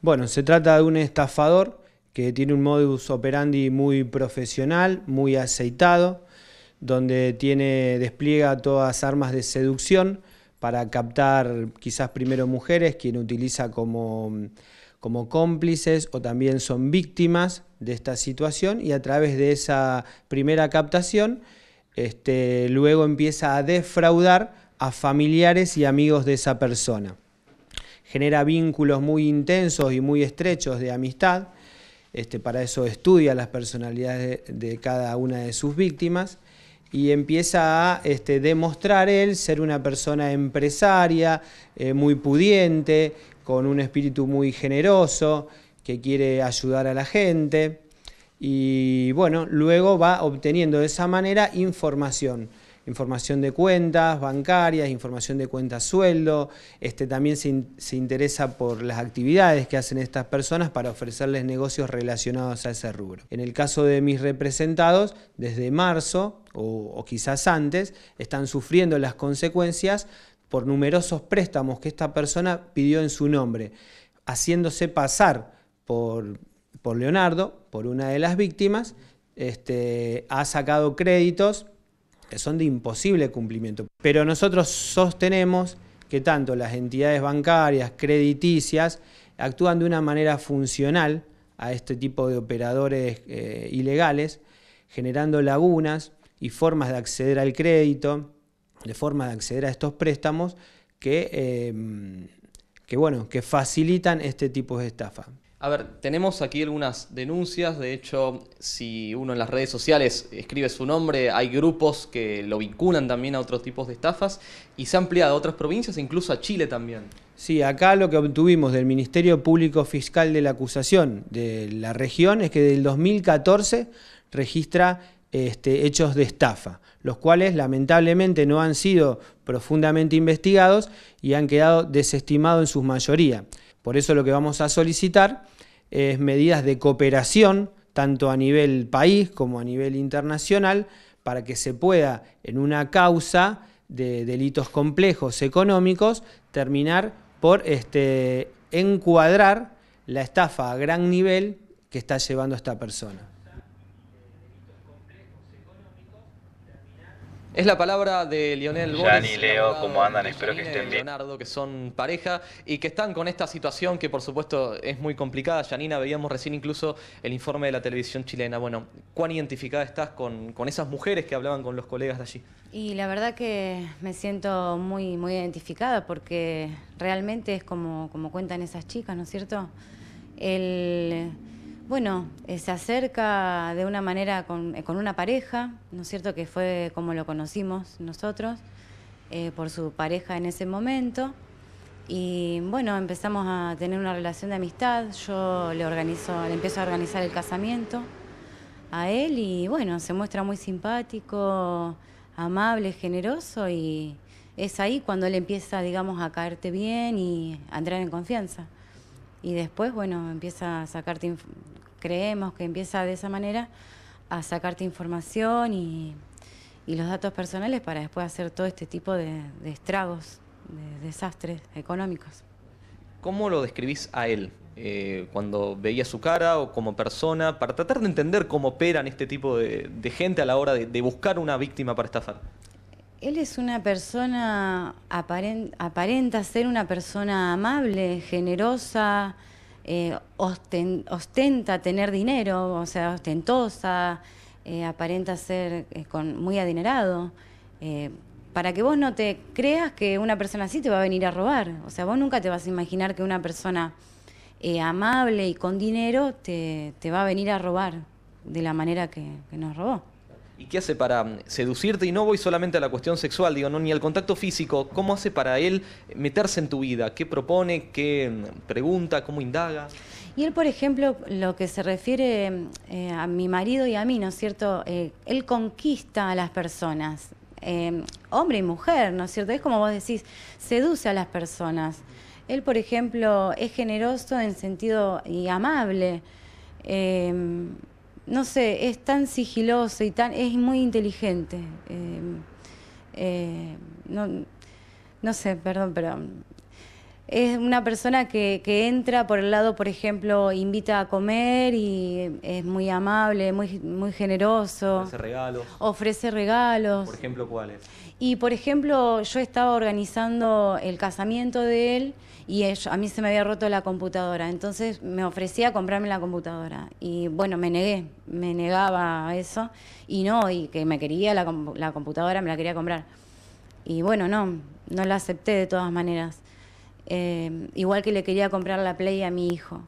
Bueno, se trata de un estafador que tiene un modus operandi muy profesional, muy aceitado, donde tiene, despliega todas armas de seducción para captar quizás primero mujeres, quien utiliza como, como cómplices o también son víctimas de esta situación y a través de esa primera captación este, luego empieza a defraudar a familiares y amigos de esa persona genera vínculos muy intensos y muy estrechos de amistad, este, para eso estudia las personalidades de, cada una de sus víctimas y empieza a este, demostrar él ser una persona empresaria, eh, muy pudiente, con un espíritu muy generoso, que quiere ayudar a la gente y bueno, luego va obteniendo de esa manera información información de cuentas bancarias, información de cuentas sueldo, este, también se, interesa por las actividades que hacen estas personas para ofrecerles negocios relacionados a ese rubro. En el caso de mis representados, desde marzo o, quizás antes, están sufriendo las consecuencias por numerosos préstamos que esta persona pidió en su nombre, haciéndose pasar por, Leonardo, por una de las víctimas, este, ha sacado créditos que son de imposible cumplimiento. Pero nosotros sostenemos que tanto las entidades bancarias, crediticias, actúan de una manera funcional a este tipo de operadores eh, ilegales, generando lagunas y formas de acceder al crédito, de formas de acceder a estos préstamos que, eh, que, bueno, que facilitan este tipo de estafa. A ver, tenemos aquí algunas denuncias. De hecho, si uno en las redes sociales escribe su nombre, hay grupos que lo vinculan también a otros tipos de estafas y se ha ampliado a otras provincias, incluso a Chile también. Sí, acá lo que obtuvimos del Ministerio Público Fiscal de la Acusación de la región es que del 2014 registra este, hechos de estafa, los cuales lamentablemente no han sido profundamente investigados y han quedado desestimados en su mayoría. Por eso lo que vamos a solicitar es medidas de cooperación, tanto a nivel país como a nivel internacional, para que se pueda, en una causa de delitos complejos económicos, terminar por este, encuadrar la estafa a gran nivel que está llevando esta persona. Es la palabra de Lionel Boris. y Leo, ¿cómo andan? Espero que estén bien. Leonardo, que son pareja y que están con esta situación que por supuesto es muy complicada. Janina, veíamos recién incluso el informe de la televisión chilena. Bueno, ¿cuán identificada estás con, esas mujeres que hablaban con los colegas de allí? Y la verdad que me siento muy, muy identificada porque realmente es como, como cuentan esas chicas, ¿no es cierto? El bueno, eh, se acerca de una manera eh, con, una pareja, ¿no es cierto? Que fue como lo conocimos nosotros, eh, por su pareja en ese momento. Y bueno, empezamos a tener una relación de amistad. Yo le organizo, le empiezo a organizar el casamiento a él y bueno, se muestra muy simpático, amable, generoso y es ahí cuando él empieza, digamos, a caerte bien y a entrar en confianza y después, bueno, empieza a sacarte, creemos que empieza de esa manera a sacarte información y, los datos personales para después hacer todo este tipo de, estragos, de desastres económicos. ¿Cómo lo describís a él eh, cuando veía su cara o como persona para tratar de entender cómo operan este tipo de, gente a la hora de buscar una víctima para estafar? Él es una persona, aparenta ser una persona amable, generosa, eh, ostenta tener dinero, o sea, ostentosa, eh, aparenta ser eh, muy adinerado. para que vos no te creas que una persona así te va a venir a robar. O sea, vos nunca te vas a imaginar que una persona amable y con dinero te, va a venir a robar de la manera que nos robó. ¿Y qué hace para mm, seducirte? Y no voy solamente a la cuestión sexual, digo, no, ni al contacto físico. ¿Cómo hace para él meterse en tu vida? ¿Qué propone? ¿Qué mm, pregunta? ¿Cómo indaga? Y él, por ejemplo, lo que se refiere eh, a mi marido y a mí, ¿no es cierto? Eh, él conquista a las personas, eh, hombre y mujer, ¿no es cierto? Es como vos decís, seduce a las personas. Él, por ejemplo, es generoso en sentido y amable no sé, es tan sigiloso y tan, es muy inteligente. Eh, eh, no, no sé, perdón, pero es una persona que, entra por el lado, por ejemplo, invita a comer y es muy amable, muy, muy generoso. Ofrece regalos. Ofrece regalos. Por ejemplo, ¿cuáles? Y, por ejemplo, yo estaba organizando el casamiento de él y a mí se me había roto la computadora. Entonces me ofrecía comprarme la computadora. Y, bueno, me negué, me negaba a eso. Y no, y que me quería la computadora, me la quería comprar. Y, bueno, no, no la acepté de todas maneras. Eh, igual que le quería comprar la Play a mi hijo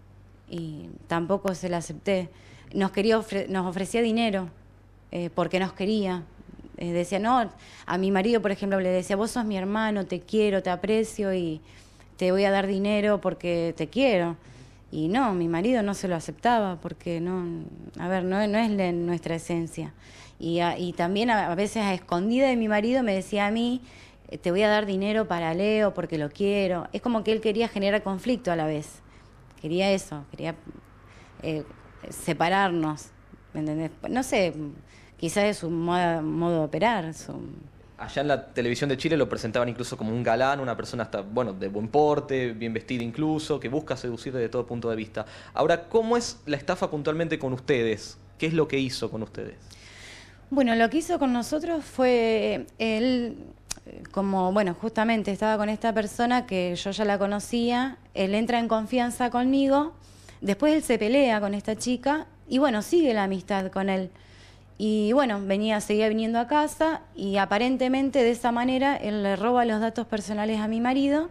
y tampoco se la acepté. Nos, quería nos ofrecía dinero eh, porque nos quería. Eh, decía, no, a mi marido, por ejemplo, le decía, vos sos mi hermano, te quiero, te aprecio y te voy a dar dinero porque te quiero. Y no, mi marido no se lo aceptaba porque no, a ver, no, no es nuestra esencia. Y, también a, a veces a escondida de mi marido me decía a mí, eh, te voy a dar dinero para Leo porque lo quiero. Es como que él quería generar conflicto a la vez. Quería eso, quería eh, separarnos. ¿Me entendés? No sé, quizás es su modo, de operar. Allá en la televisión de Chile lo presentaban incluso como un galán, una persona hasta, bueno, de buen porte, bien vestida incluso, que busca seducir desde todo punto de vista. Ahora, ¿cómo es la estafa puntualmente con ustedes? ¿Qué es lo que hizo con ustedes? Bueno, lo que hizo con nosotros fue, él como, bueno, justamente estaba con esta persona que yo ya la conocía, él entra en confianza conmigo, después él se pelea con esta chica y bueno, sigue la amistad con él. Y bueno, venía, seguía viniendo a casa y aparentemente de esa manera él le roba los datos personales a mi marido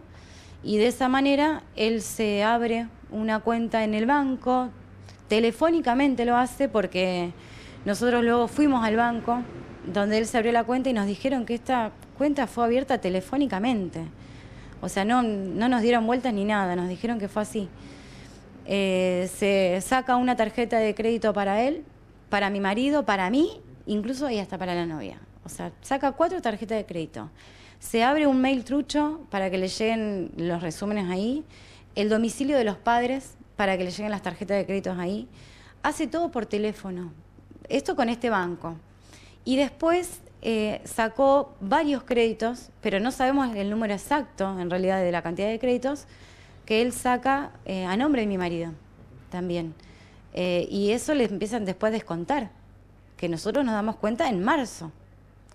y de esa manera él se abre una cuenta en el banco, telefónicamente lo hace porque nosotros luego fuimos al banco donde él se abrió la cuenta y nos dijeron que esta cuenta fue abierta telefónicamente. O sea, no, no nos dieron vueltas ni nada, nos dijeron que fue así. Eh, se saca una tarjeta de crédito para él, para mi marido, para mí, incluso y hasta para la novia. O sea, saca cuatro tarjetas de crédito. Se abre un mail trucho para que le lleguen los resúmenes ahí, el domicilio de los padres para que le lleguen las tarjetas de crédito ahí. Hace todo por teléfono. Esto con este banco. Y después eh, sacó varios créditos, pero no sabemos el número exacto, en realidad, de la cantidad de créditos que él saca eh, a nombre de mi marido también. Eh, y eso le empiezan después a descontar, que nosotros nos damos cuenta en marzo,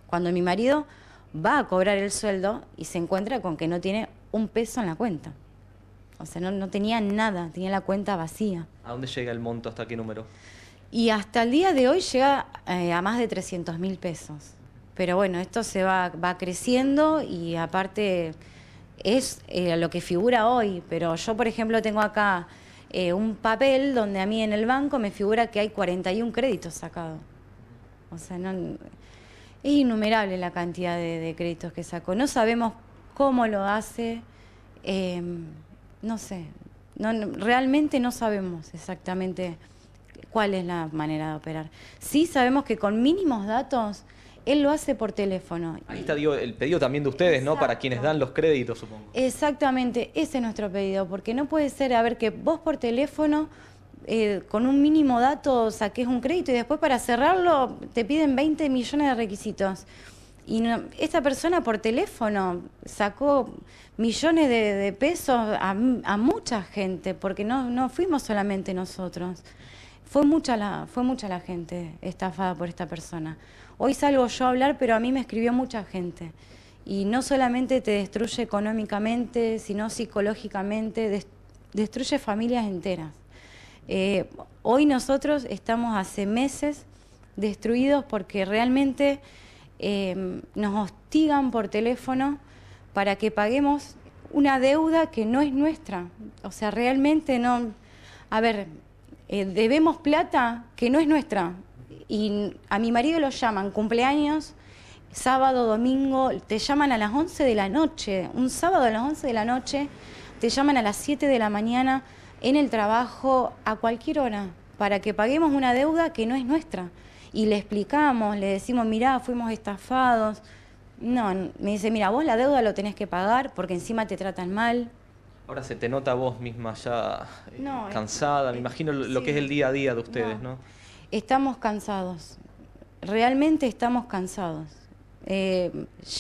cuando mi marido va a cobrar el sueldo y se encuentra con que no tiene un peso en la cuenta. O sea, no, no tenía nada, tenía la cuenta vacía. ¿A dónde llega el monto? ¿Hasta qué número? Y hasta el día de hoy llega a más de 300 mil pesos. Pero bueno, esto se va, creciendo y aparte es eh, lo que figura hoy. Pero yo, por ejemplo, tengo acá eh, un papel donde a mí en el banco me figura que hay 41 créditos sacados. O sea, es innumerable la cantidad de, créditos que sacó. No sabemos cómo lo hace, em, no sé, realmente no sabemos exactamente cuál es la manera de operar. Sí sabemos que con mínimos datos él lo hace por teléfono. Ahí está el pedido también de ustedes, ¿no? Para quienes dan los créditos, supongo. Exactamente, ese es nuestro pedido, porque no puede ser, a ver, que vos por teléfono eh, con un mínimo dato saques un crédito y después para cerrarlo te piden 20 millones de requisitos. Y esta persona por teléfono sacó millones de, pesos a, mucha gente, porque no fuimos solamente nosotros. Fue mucha, la, fue mucha la gente estafada por esta persona. Hoy salgo yo a hablar, pero a mí me escribió mucha gente. Y no solamente te destruye económicamente, sino psicológicamente, destruye familias enteras. Eh, hoy nosotros estamos hace meses destruidos porque realmente em, nos hostigan por teléfono para que paguemos una deuda que no es nuestra. O sea, realmente no... A ver, eh, debemos plata que no es nuestra. Y a mi marido lo llaman cumpleaños, sábado, domingo, te llaman a las 11 de la noche, un sábado a las 11 de la noche, te llaman a las 7 de la mañana en el trabajo a cualquier hora para que paguemos una deuda que no es nuestra. Y le explicamos, le decimos, mirá, fuimos estafados. No, me dice, mira, vos la deuda lo tenés que pagar porque encima te tratan mal, Ahora se te nota vos misma ya eh, cansada, me imagino lo, que es el día a día de ustedes, ¿no? Estamos cansados, realmente estamos cansados. Eh,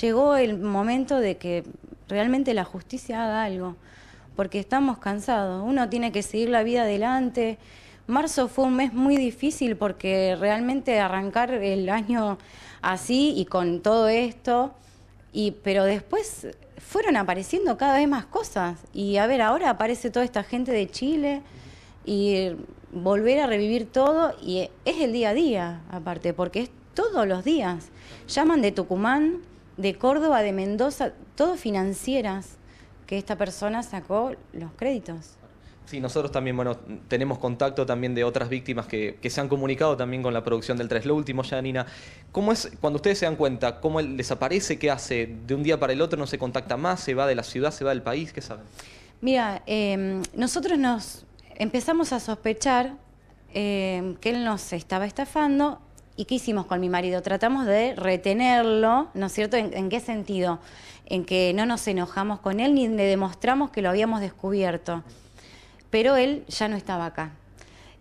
llegó el momento de que realmente la justicia haga algo, porque estamos cansados, uno tiene que seguir la vida adelante. Marzo fue un mes muy difícil porque realmente arrancar el año así y con todo esto, y, pero después fueron apareciendo cada vez más cosas. Y a ver, ahora aparece toda esta gente de Chile y volver a revivir todo. Y es el día a día, aparte, porque es todos los días. Llaman de Tucumán, de Córdoba, de Mendoza, todo financieras que esta persona sacó los créditos. Sí, nosotros también, bueno, tenemos contacto también de otras víctimas que, se han comunicado también con la producción del 3. Lo último, ya, ¿cómo es, cuando ustedes se dan cuenta, cómo él desaparece, qué hace? ¿De un día para el otro no se contacta más? ¿Se va de la ciudad? ¿Se va del país? ¿Qué saben? Mira, em, nosotros nos empezamos a sospechar em, que él nos estaba estafando. ¿Y qué hicimos con mi marido? Tratamos de retenerlo, ¿no es cierto? en, en qué sentido? En que no nos enojamos con él ni le demostramos que lo habíamos descubierto pero él ya no estaba acá.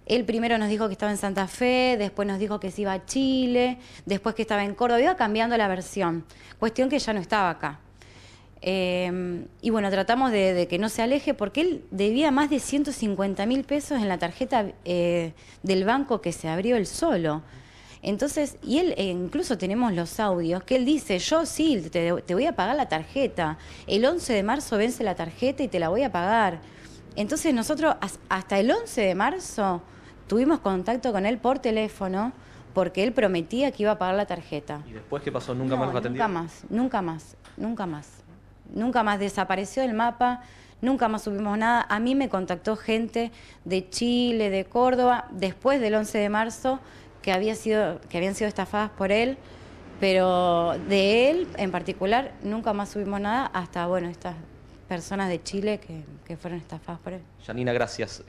Él primero nos dijo que estaba en Santa Fe, después nos dijo que se iba a Chile, después que estaba en Córdoba, iba cambiando la versión, cuestión que ya no estaba acá. Em, y bueno, tratamos de, que no se aleje porque él debía más de 150 mil pesos en la tarjeta eh, del banco que se abrió él solo. Entonces, y él, eh, incluso tenemos los audios, que él dice, yo sí, te, te voy a pagar la tarjeta, el 11 de marzo vence la tarjeta y te la voy a pagar. Entonces nosotros hasta el 11 de marzo tuvimos contacto con él por teléfono porque él prometía que iba a pagar la tarjeta. ¿Y después qué pasó? ¿Nunca más lo atendió? Nunca más, nunca más, nunca más. Nunca más desapareció el mapa, nunca más subimos nada. A mí me contactó gente de Chile, de Córdoba, después del 11 de marzo, que, había sido, que habían sido estafadas por él, pero de él en particular nunca más subimos nada hasta, bueno, estas personas de Chile que, que fueron estafadas por él. Janina, gracias.